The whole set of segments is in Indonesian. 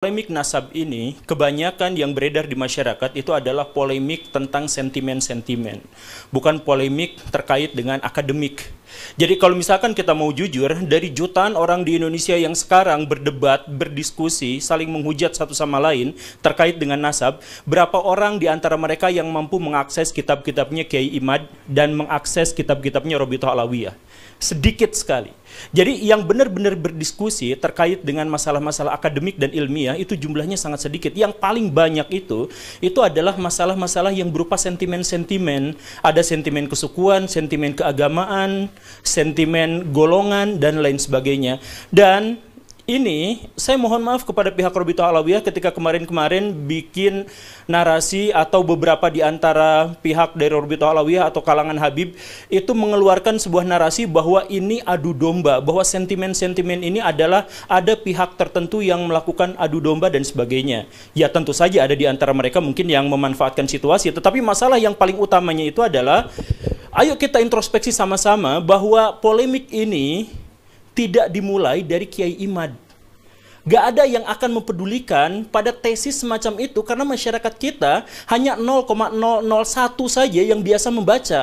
Polemik nasab ini kebanyakan yang beredar di masyarakat itu adalah polemik tentang sentimen-sentimen, bukan polemik terkait dengan akademik. Jadi kalau misalkan kita mau jujur, dari jutaan orang di Indonesia yang sekarang berdebat, berdiskusi, saling menghujat satu sama lain terkait dengan nasab, berapa orang di antara mereka yang mampu mengakses kitab-kitabnya Kiai Imad dan mengakses kitab-kitabnya Robito Alawiyah? sedikit sekali. Jadi yang benar-benar berdiskusi terkait dengan masalah-masalah akademik dan ilmiah itu jumlahnya sangat sedikit. Yang paling banyak itu itu adalah masalah-masalah yang berupa sentimen-sentimen, ada sentimen kesukuan, sentimen keagamaan, sentimen golongan dan lain sebagainya. Dan ini saya mohon maaf kepada pihak Robito Alawiyah ketika kemarin-kemarin bikin narasi atau beberapa di antara pihak dari Robito Alawiyah atau kalangan Habib itu mengeluarkan sebuah narasi bahwa ini adu domba, bahwa sentimen-sentimen ini adalah ada pihak tertentu yang melakukan adu domba dan sebagainya. Ya tentu saja ada di antara mereka mungkin yang memanfaatkan situasi, tetapi masalah yang paling utamanya itu adalah ayo kita introspeksi sama-sama bahwa polemik ini tidak dimulai dari Kiai Imad. Gak ada yang akan mempedulikan pada tesis semacam itu karena masyarakat kita hanya 0,001 saja yang biasa membaca.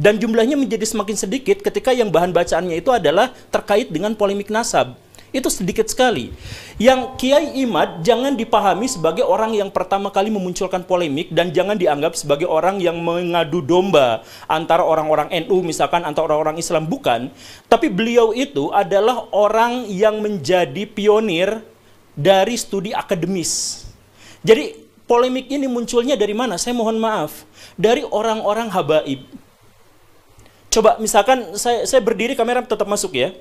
Dan jumlahnya menjadi semakin sedikit ketika yang bahan bacaannya itu adalah terkait dengan polemik nasab itu sedikit sekali. Yang Kiai Imad jangan dipahami sebagai orang yang pertama kali memunculkan polemik dan jangan dianggap sebagai orang yang mengadu domba antara orang-orang NU misalkan antara orang-orang Islam bukan, tapi beliau itu adalah orang yang menjadi pionir dari studi akademis. Jadi polemik ini munculnya dari mana? Saya mohon maaf, dari orang-orang habaib. Coba misalkan saya saya berdiri kamera tetap masuk ya.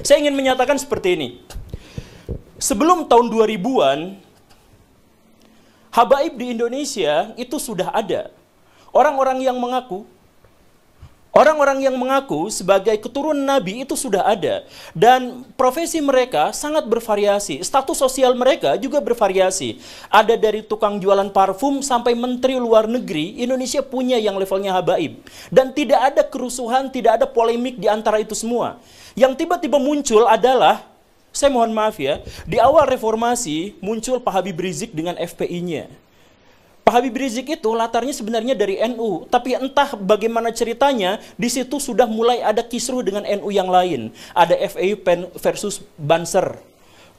Saya ingin menyatakan seperti ini. Sebelum tahun 2000-an, habaib di Indonesia itu sudah ada. Orang-orang yang mengaku Orang-orang yang mengaku sebagai keturunan nabi itu sudah ada dan profesi mereka sangat bervariasi. Status sosial mereka juga bervariasi. Ada dari tukang jualan parfum sampai menteri luar negeri, Indonesia punya yang levelnya habaib. Dan tidak ada kerusuhan, tidak ada polemik di antara itu semua. Yang tiba-tiba muncul adalah saya mohon maaf ya, di awal reformasi muncul Pak Habib Rizik dengan FPI-nya. Pak Habib Rizik itu latarnya sebenarnya dari NU, tapi entah bagaimana ceritanya di situ sudah mulai ada kisruh dengan NU yang lain. Ada FAU versus Banser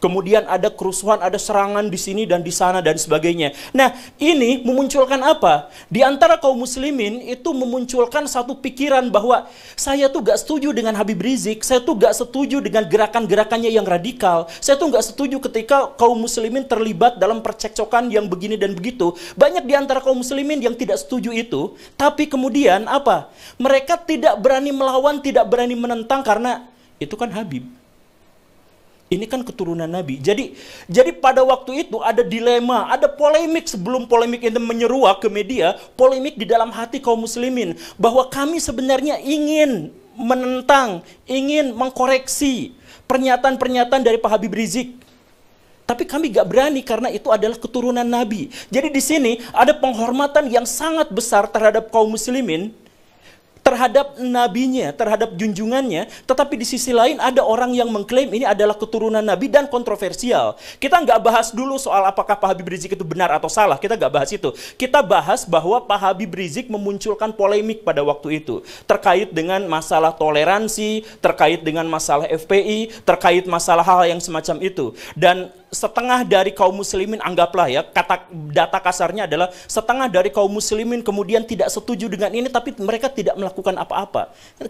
Kemudian ada kerusuhan, ada serangan di sini dan di sana dan sebagainya. Nah, ini memunculkan apa? Di antara kaum muslimin itu memunculkan satu pikiran bahwa saya tuh gak setuju dengan Habib Rizik, saya tuh gak setuju dengan gerakan-gerakannya yang radikal, saya tuh gak setuju ketika kaum muslimin terlibat dalam percekcokan yang begini dan begitu. Banyak di antara kaum muslimin yang tidak setuju itu, tapi kemudian apa? Mereka tidak berani melawan, tidak berani menentang karena itu kan Habib. Ini kan keturunan Nabi. Jadi jadi pada waktu itu ada dilema, ada polemik sebelum polemik itu menyeruak ke media, polemik di dalam hati kaum muslimin bahwa kami sebenarnya ingin menentang, ingin mengkoreksi pernyataan-pernyataan dari Pak Habib Rizik. Tapi kami gak berani karena itu adalah keturunan Nabi. Jadi di sini ada penghormatan yang sangat besar terhadap kaum muslimin terhadap nabinya, terhadap junjungannya, tetapi di sisi lain ada orang yang mengklaim ini adalah keturunan nabi dan kontroversial. Kita nggak bahas dulu soal apakah Pak Habib Rizik itu benar atau salah, kita nggak bahas itu. Kita bahas bahwa Pak Habib Rizik memunculkan polemik pada waktu itu terkait dengan masalah toleransi, terkait dengan masalah FPI, terkait masalah hal yang semacam itu. Dan setengah dari kaum muslimin anggaplah ya kata data kasarnya adalah setengah dari kaum muslimin kemudian tidak setuju dengan ini tapi mereka tidak melakukan apa-apa.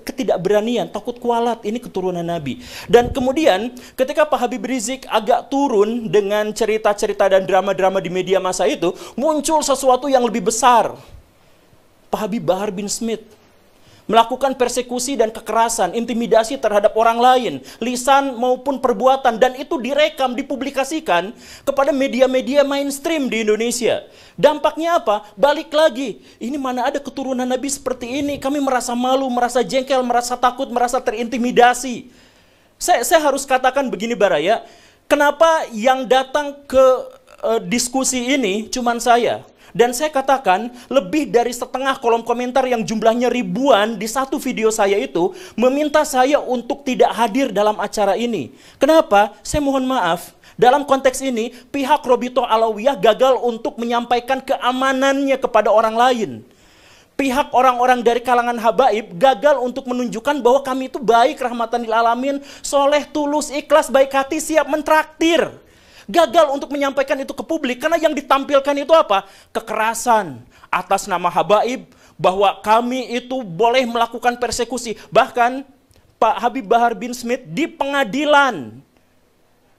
Ketidakberanian, takut kualat ini keturunan Nabi. Dan kemudian ketika Pak Habib Rizik agak turun dengan cerita-cerita dan drama-drama di media masa itu muncul sesuatu yang lebih besar. Pak Habib Bahar bin Smith melakukan persekusi dan kekerasan, intimidasi terhadap orang lain, lisan maupun perbuatan dan itu direkam, dipublikasikan kepada media-media mainstream di Indonesia. Dampaknya apa? Balik lagi, ini mana ada keturunan Nabi seperti ini? Kami merasa malu, merasa jengkel, merasa takut, merasa terintimidasi. Saya, saya harus katakan begini Baraya, kenapa yang datang ke uh, diskusi ini cuman saya? Dan saya katakan, lebih dari setengah kolom komentar yang jumlahnya ribuan di satu video saya itu meminta saya untuk tidak hadir dalam acara ini. Kenapa? Saya mohon maaf. Dalam konteks ini, pihak Robito Alawiyah gagal untuk menyampaikan keamanannya kepada orang lain. Pihak orang-orang dari kalangan habaib gagal untuk menunjukkan bahwa kami itu baik, rahmatan lil alamin, soleh, tulus, ikhlas, baik hati, siap mentraktir. Gagal untuk menyampaikan itu ke publik karena yang ditampilkan itu apa? Kekerasan atas nama habaib bahwa kami itu boleh melakukan persekusi. Bahkan Pak Habib Bahar bin Smith di pengadilan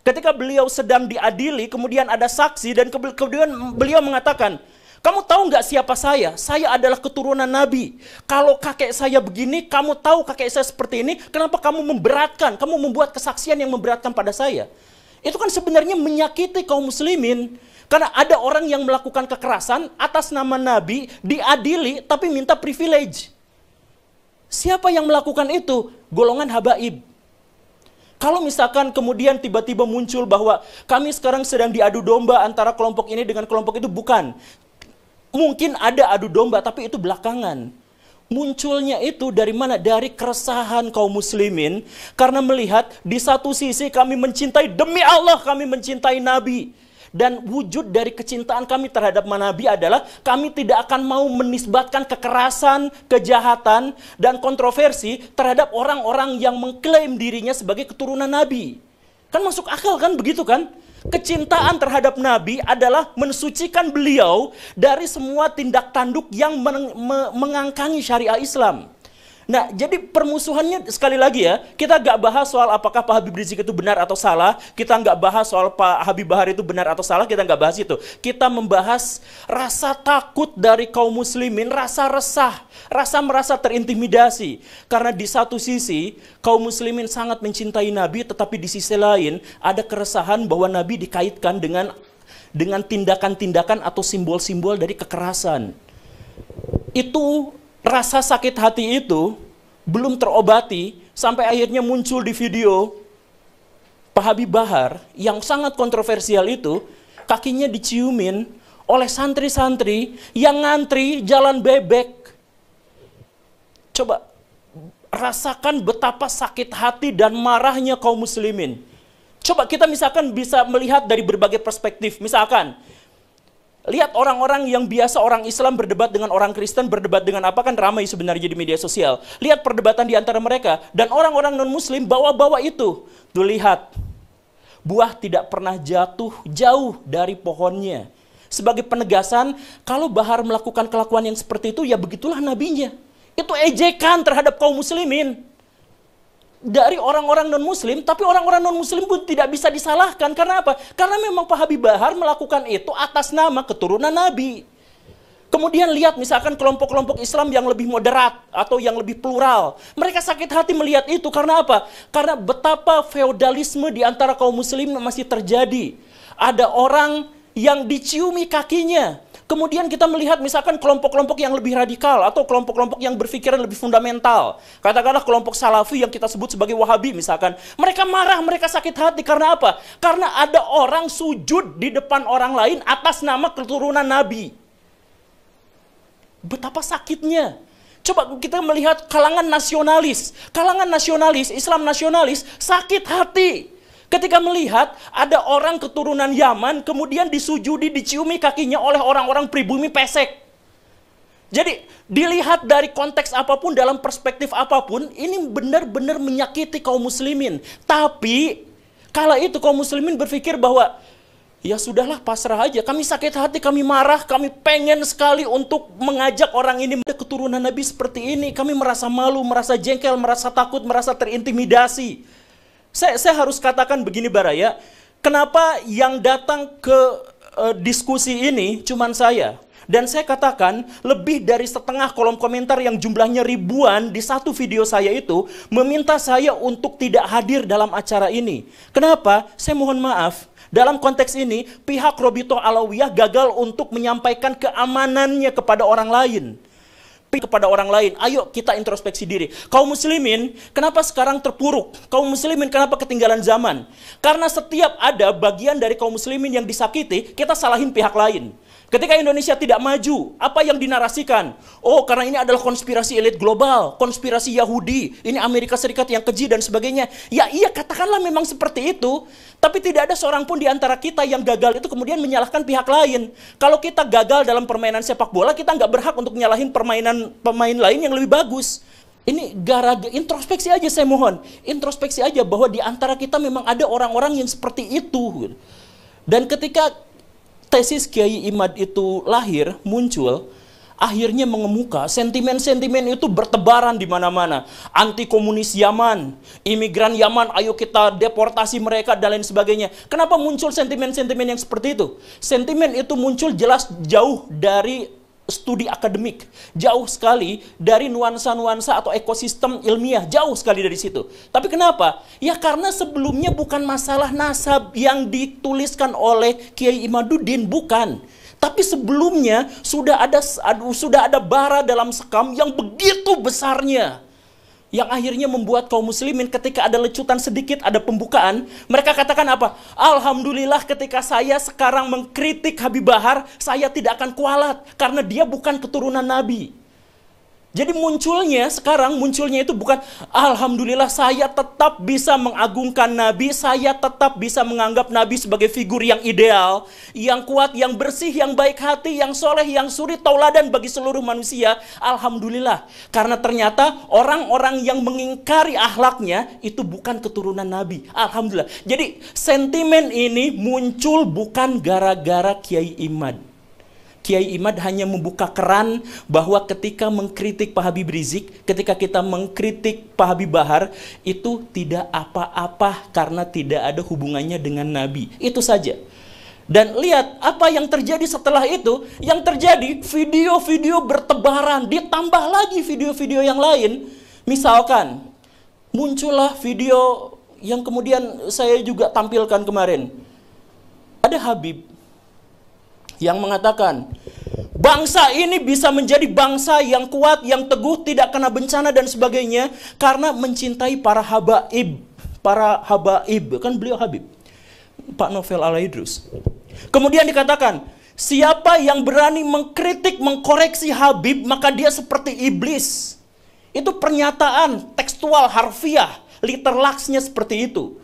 ketika beliau sedang diadili kemudian ada saksi dan kemudian beliau mengatakan kamu tahu nggak siapa saya? Saya adalah keturunan Nabi. Kalau kakek saya begini, kamu tahu kakek saya seperti ini, kenapa kamu memberatkan? Kamu membuat kesaksian yang memberatkan pada saya itu kan sebenarnya menyakiti kaum muslimin. Karena ada orang yang melakukan kekerasan atas nama Nabi, diadili tapi minta privilege. Siapa yang melakukan itu? Golongan habaib. Kalau misalkan kemudian tiba-tiba muncul bahwa kami sekarang sedang diadu domba antara kelompok ini dengan kelompok itu, bukan. Mungkin ada adu domba, tapi itu belakangan munculnya itu dari mana? Dari keresahan kaum muslimin karena melihat di satu sisi kami mencintai demi Allah kami mencintai nabi dan wujud dari kecintaan kami terhadap nabi adalah kami tidak akan mau menisbatkan kekerasan, kejahatan dan kontroversi terhadap orang-orang yang mengklaim dirinya sebagai keturunan nabi. Kan masuk akal kan begitu kan? Kecintaan terhadap Nabi adalah mensucikan beliau dari semua tindak tanduk yang mengangkangi syariah Islam. Nah, jadi permusuhannya sekali lagi ya, kita nggak bahas soal apakah Pak Habib Rizik itu benar atau salah, kita nggak bahas soal Pak Habib Bahar itu benar atau salah, kita nggak bahas itu. Kita membahas rasa takut dari kaum muslimin, rasa resah, rasa merasa terintimidasi. Karena di satu sisi, kaum muslimin sangat mencintai Nabi, tetapi di sisi lain ada keresahan bahwa Nabi dikaitkan dengan dengan tindakan-tindakan atau simbol-simbol dari kekerasan. Itu rasa sakit hati itu belum terobati sampai akhirnya muncul di video Pak Habib Bahar yang sangat kontroversial itu kakinya diciumin oleh santri-santri yang ngantri jalan bebek. Coba rasakan betapa sakit hati dan marahnya kaum muslimin. Coba kita misalkan bisa melihat dari berbagai perspektif. Misalkan Lihat orang-orang yang biasa orang Islam berdebat dengan orang Kristen, berdebat dengan apa kan ramai sebenarnya di media sosial. Lihat perdebatan di antara mereka. Dan orang-orang non-muslim bawa-bawa itu. Tuh lihat, buah tidak pernah jatuh jauh dari pohonnya. Sebagai penegasan, kalau Bahar melakukan kelakuan yang seperti itu, ya begitulah nabinya. Itu ejekan terhadap kaum muslimin dari orang-orang non-muslim, tapi orang-orang non-muslim pun tidak bisa disalahkan. Karena apa? Karena memang Pak Habib Bahar melakukan itu atas nama keturunan Nabi. Kemudian lihat misalkan kelompok-kelompok Islam yang lebih moderat atau yang lebih plural. Mereka sakit hati melihat itu karena apa? Karena betapa feodalisme di antara kaum muslim masih terjadi. Ada orang yang diciumi kakinya, Kemudian kita melihat misalkan kelompok-kelompok yang lebih radikal atau kelompok-kelompok yang berpikiran lebih fundamental. Katakanlah kelompok salafi yang kita sebut sebagai wahabi misalkan. Mereka marah, mereka sakit hati karena apa? Karena ada orang sujud di depan orang lain atas nama keturunan Nabi. Betapa sakitnya. Coba kita melihat kalangan nasionalis. Kalangan nasionalis, Islam nasionalis, sakit hati Ketika melihat ada orang keturunan Yaman kemudian disujudi, diciumi kakinya oleh orang-orang pribumi pesek. Jadi dilihat dari konteks apapun dalam perspektif apapun ini benar-benar menyakiti kaum muslimin. Tapi kala itu kaum muslimin berpikir bahwa ya sudahlah pasrah aja. Kami sakit hati, kami marah, kami pengen sekali untuk mengajak orang ini keturunan Nabi seperti ini. Kami merasa malu, merasa jengkel, merasa takut, merasa terintimidasi. Saya, saya harus katakan begini Baraya, kenapa yang datang ke uh, diskusi ini cuman saya? Dan saya katakan lebih dari setengah kolom komentar yang jumlahnya ribuan di satu video saya itu meminta saya untuk tidak hadir dalam acara ini. Kenapa? Saya mohon maaf. Dalam konteks ini, pihak Robito Alawiyah gagal untuk menyampaikan keamanannya kepada orang lain tapi kepada orang lain. Ayo kita introspeksi diri. Kaum muslimin, kenapa sekarang terpuruk? Kaum muslimin kenapa ketinggalan zaman? Karena setiap ada bagian dari kaum muslimin yang disakiti, kita salahin pihak lain. Ketika Indonesia tidak maju, apa yang dinarasikan? Oh, karena ini adalah konspirasi elit global, konspirasi Yahudi, ini Amerika Serikat yang keji dan sebagainya. Ya iya, katakanlah memang seperti itu, tapi tidak ada seorang pun di antara kita yang gagal itu kemudian menyalahkan pihak lain. Kalau kita gagal dalam permainan sepak bola, kita nggak berhak untuk nyalahin permainan pemain lain yang lebih bagus. Ini gara introspeksi aja saya mohon, introspeksi aja bahwa di antara kita memang ada orang-orang yang seperti itu. Dan ketika tesis Kiai Imad itu lahir, muncul, akhirnya mengemuka, sentimen-sentimen itu bertebaran di mana-mana. Anti komunis Yaman, imigran Yaman, ayo kita deportasi mereka dan lain sebagainya. Kenapa muncul sentimen-sentimen yang seperti itu? Sentimen itu muncul jelas jauh dari studi akademik. Jauh sekali dari nuansa-nuansa atau ekosistem ilmiah, jauh sekali dari situ. Tapi kenapa? Ya karena sebelumnya bukan masalah nasab yang dituliskan oleh Kiai Imaduddin, bukan. Tapi sebelumnya sudah ada sudah ada bara dalam sekam yang begitu besarnya yang akhirnya membuat kaum muslimin ketika ada lecutan sedikit, ada pembukaan, mereka katakan apa? Alhamdulillah ketika saya sekarang mengkritik Habib Bahar, saya tidak akan kualat karena dia bukan keturunan Nabi. Jadi munculnya sekarang munculnya itu bukan alhamdulillah saya tetap bisa mengagungkan nabi, saya tetap bisa menganggap nabi sebagai figur yang ideal, yang kuat, yang bersih, yang baik hati, yang soleh, yang suri tauladan bagi seluruh manusia. Alhamdulillah. Karena ternyata orang-orang yang mengingkari ahlaknya itu bukan keturunan nabi. Alhamdulillah. Jadi sentimen ini muncul bukan gara-gara Kiai Imad Kiai Imad hanya membuka keran bahwa ketika mengkritik Pak Habib Rizik, ketika kita mengkritik Pak Habib Bahar, itu tidak apa-apa karena tidak ada hubungannya dengan Nabi. Itu saja. Dan lihat apa yang terjadi setelah itu. Yang terjadi video-video bertebaran. Ditambah lagi video-video yang lain. Misalkan muncullah video yang kemudian saya juga tampilkan kemarin. Ada Habib yang mengatakan bangsa ini bisa menjadi bangsa yang kuat, yang teguh, tidak kena bencana dan sebagainya karena mencintai para habaib, para habaib kan beliau Habib. Pak Novel Alaidrus. Kemudian dikatakan, siapa yang berani mengkritik, mengkoreksi Habib, maka dia seperti iblis. Itu pernyataan tekstual harfiah, literlaksnya seperti itu.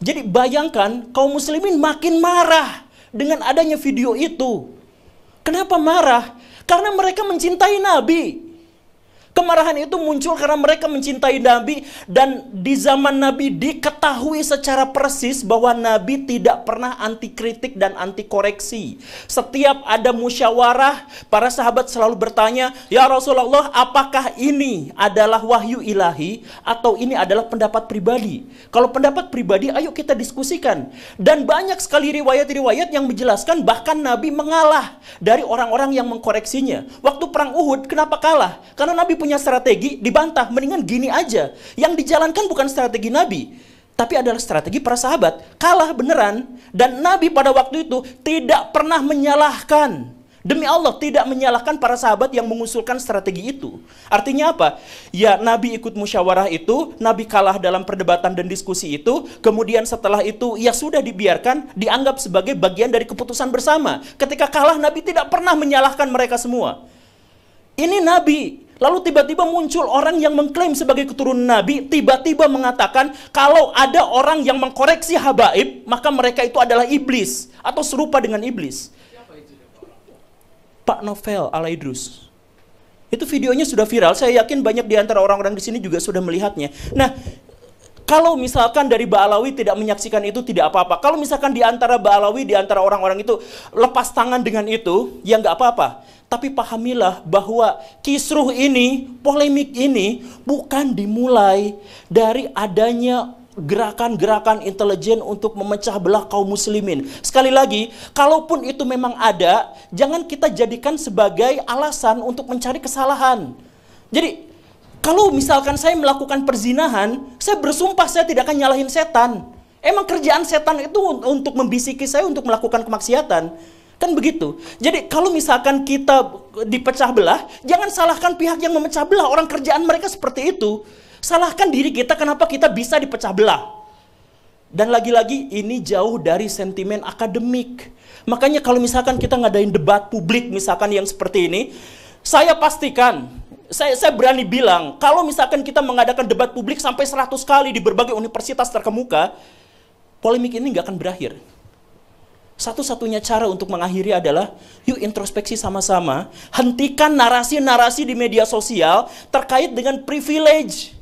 Jadi bayangkan kaum muslimin makin marah dengan adanya video itu. Kenapa marah? Karena mereka mencintai Nabi. Kemarahan itu muncul karena mereka mencintai Nabi dan di zaman Nabi diketahui secara persis bahwa Nabi tidak pernah anti kritik dan anti koreksi. Setiap ada musyawarah, para sahabat selalu bertanya, "Ya Rasulullah, apakah ini adalah wahyu ilahi atau ini adalah pendapat pribadi?" Kalau pendapat pribadi, ayo kita diskusikan. Dan banyak sekali riwayat-riwayat yang menjelaskan bahkan Nabi mengalah dari orang-orang yang mengkoreksinya. Waktu perang Uhud, kenapa kalah? Karena Nabi punya strategi dibantah, mendingan gini aja. Yang dijalankan bukan strategi Nabi, tapi adalah strategi para sahabat. Kalah beneran dan Nabi pada waktu itu tidak pernah menyalahkan Demi Allah tidak menyalahkan para sahabat yang mengusulkan strategi itu. Artinya apa? Ya Nabi ikut musyawarah itu, Nabi kalah dalam perdebatan dan diskusi itu, kemudian setelah itu ya sudah dibiarkan, dianggap sebagai bagian dari keputusan bersama. Ketika kalah Nabi tidak pernah menyalahkan mereka semua. Ini Nabi Lalu tiba-tiba muncul orang yang mengklaim sebagai keturunan Nabi, tiba-tiba mengatakan kalau ada orang yang mengkoreksi habaib, maka mereka itu adalah iblis atau serupa dengan iblis. Pak Novel Ala Idrus. Itu videonya sudah viral, saya yakin banyak di antara orang-orang di sini juga sudah melihatnya. Nah, kalau misalkan dari Baalawi tidak menyaksikan itu tidak apa-apa. Kalau misalkan di antara Baalawi, di antara orang-orang itu lepas tangan dengan itu, ya nggak apa-apa. Tapi pahamilah bahwa kisruh ini, polemik ini bukan dimulai dari adanya gerakan-gerakan intelijen untuk memecah belah kaum muslimin. Sekali lagi, kalaupun itu memang ada, jangan kita jadikan sebagai alasan untuk mencari kesalahan. Jadi kalau misalkan saya melakukan perzinahan, saya bersumpah saya tidak akan nyalahin setan. Emang kerjaan setan itu untuk membisiki saya untuk melakukan kemaksiatan. Kan begitu. Jadi kalau misalkan kita dipecah belah, jangan salahkan pihak yang memecah belah. Orang kerjaan mereka seperti itu. Salahkan diri kita kenapa kita bisa dipecah belah. Dan lagi-lagi ini jauh dari sentimen akademik. Makanya kalau misalkan kita ngadain debat publik misalkan yang seperti ini, saya pastikan saya, saya berani bilang, kalau misalkan kita mengadakan debat publik sampai 100 kali di berbagai universitas terkemuka, polemik ini nggak akan berakhir. Satu-satunya cara untuk mengakhiri adalah yuk introspeksi sama-sama, hentikan narasi-narasi di media sosial terkait dengan privilege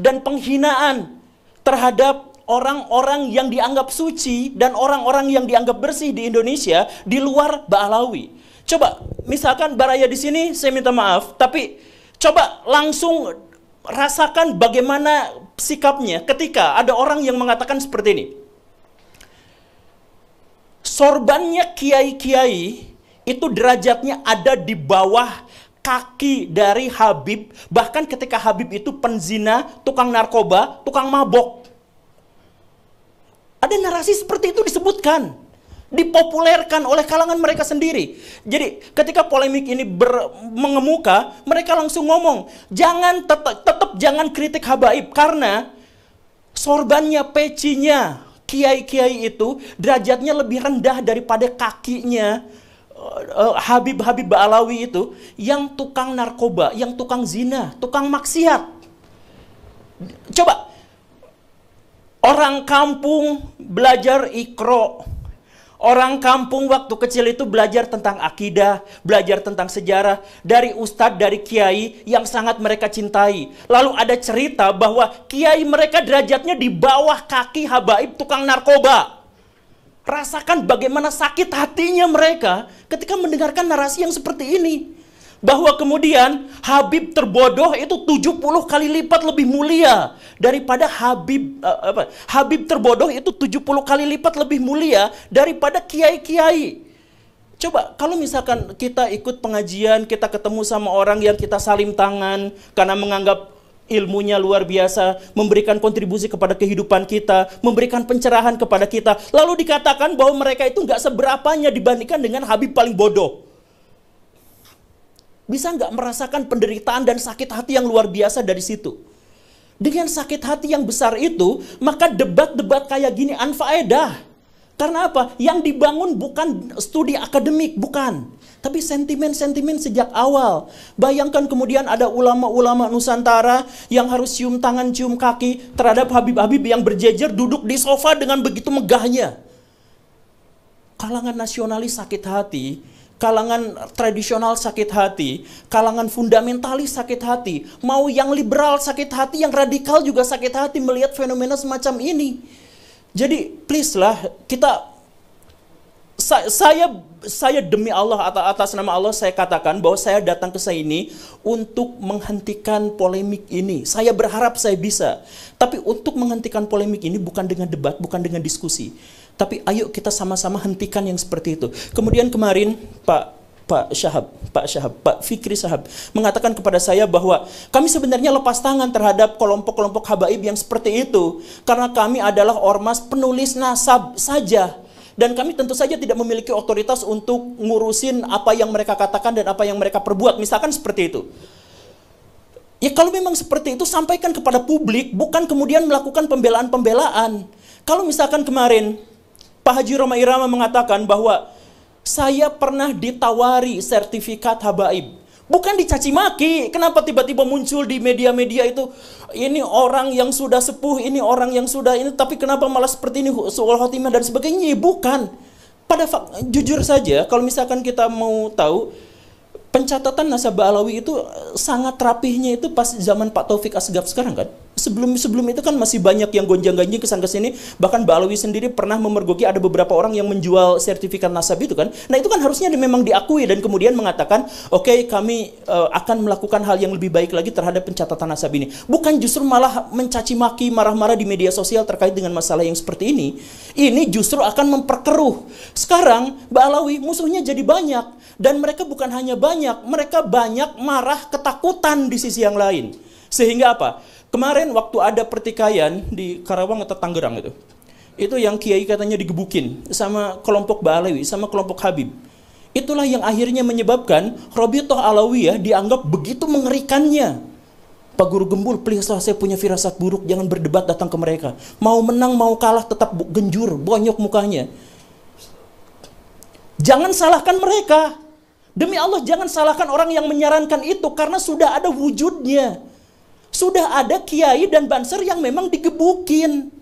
dan penghinaan terhadap orang-orang yang dianggap suci dan orang-orang yang dianggap bersih di Indonesia di luar Ba'alawi. Coba misalkan Baraya di sini saya minta maaf, tapi Coba langsung rasakan bagaimana sikapnya ketika ada orang yang mengatakan seperti ini. Sorbannya kiai-kiai itu derajatnya ada di bawah kaki dari Habib, bahkan ketika Habib itu penzina, tukang narkoba, tukang mabok. Ada narasi seperti itu disebutkan dipopulerkan oleh kalangan mereka sendiri. Jadi ketika polemik ini ber, mengemuka, mereka langsung ngomong, jangan tetap, tetap jangan kritik habaib karena sorbannya, pecinya, kiai-kiai itu derajatnya lebih rendah daripada kakinya eh, eh, Habib-Habib Ba'alawi itu yang tukang narkoba, yang tukang zina, tukang maksiat. Coba orang kampung belajar ikro Orang kampung waktu kecil itu belajar tentang akidah, belajar tentang sejarah dari ustadz, dari kiai yang sangat mereka cintai. Lalu ada cerita bahwa kiai mereka derajatnya di bawah kaki habaib tukang narkoba. Rasakan bagaimana sakit hatinya mereka ketika mendengarkan narasi yang seperti ini bahwa kemudian Habib terbodoh itu 70 kali lipat lebih mulia daripada Habib uh, apa, Habib terbodoh itu 70 kali lipat lebih mulia daripada kiai-kiai. Coba kalau misalkan kita ikut pengajian, kita ketemu sama orang yang kita salim tangan karena menganggap ilmunya luar biasa, memberikan kontribusi kepada kehidupan kita, memberikan pencerahan kepada kita. Lalu dikatakan bahwa mereka itu nggak seberapanya dibandingkan dengan Habib paling bodoh bisa nggak merasakan penderitaan dan sakit hati yang luar biasa dari situ? Dengan sakit hati yang besar itu, maka debat-debat kayak gini anfaedah. Karena apa? Yang dibangun bukan studi akademik, bukan. Tapi sentimen-sentimen sejak awal. Bayangkan kemudian ada ulama-ulama Nusantara yang harus cium tangan, cium kaki terhadap Habib-Habib yang berjejer duduk di sofa dengan begitu megahnya. Kalangan nasionalis sakit hati kalangan tradisional sakit hati, kalangan fundamentalis sakit hati, mau yang liberal sakit hati, yang radikal juga sakit hati melihat fenomena semacam ini. Jadi please lah kita saya, saya saya demi Allah atas, atas nama Allah saya katakan bahwa saya datang ke sini untuk menghentikan polemik ini. Saya berharap saya bisa. Tapi untuk menghentikan polemik ini bukan dengan debat, bukan dengan diskusi tapi ayo kita sama-sama hentikan yang seperti itu. Kemudian kemarin Pak Pak Syahab, Pak Syahab, Pak Fikri Syahab mengatakan kepada saya bahwa kami sebenarnya lepas tangan terhadap kelompok-kelompok habaib yang seperti itu karena kami adalah ormas penulis nasab saja dan kami tentu saja tidak memiliki otoritas untuk ngurusin apa yang mereka katakan dan apa yang mereka perbuat misalkan seperti itu. Ya kalau memang seperti itu sampaikan kepada publik bukan kemudian melakukan pembelaan-pembelaan. Kalau misalkan kemarin Pak Haji Roma Irama mengatakan bahwa saya pernah ditawari sertifikat habaib. Bukan dicaci maki, kenapa tiba-tiba muncul di media-media itu ini orang yang sudah sepuh, ini orang yang sudah ini, tapi kenapa malah seperti ini soal khotimah dan sebagainya? Bukan. Pada fak, jujur saja, kalau misalkan kita mau tahu pencatatan nasabah Alawi itu sangat rapihnya itu pas zaman Pak Taufik Asgaf sekarang kan? sebelum sebelum itu kan masih banyak yang gonjang ganjing kesan kesini bahkan Mbak Alwi sendiri pernah memergoki ada beberapa orang yang menjual sertifikat nasab itu kan nah itu kan harusnya memang diakui dan kemudian mengatakan oke okay, kami uh, akan melakukan hal yang lebih baik lagi terhadap pencatatan nasab ini bukan justru malah mencaci maki marah-marah di media sosial terkait dengan masalah yang seperti ini ini justru akan memperkeruh sekarang Mbak Alwi musuhnya jadi banyak dan mereka bukan hanya banyak mereka banyak marah ketakutan di sisi yang lain sehingga apa Kemarin waktu ada pertikaian di Karawang atau Tangerang itu, itu yang kiai katanya digebukin sama kelompok Balewi, sama kelompok Habib. Itulah yang akhirnya menyebabkan Robiutoh Alawiyah dianggap begitu mengerikannya. Pak Guru Gembul, please lah saya punya firasat buruk, jangan berdebat datang ke mereka. Mau menang, mau kalah, tetap genjur, bonyok mukanya. Jangan salahkan mereka. Demi Allah, jangan salahkan orang yang menyarankan itu, karena sudah ada wujudnya. Sudah ada kiai dan banser yang memang digebukin.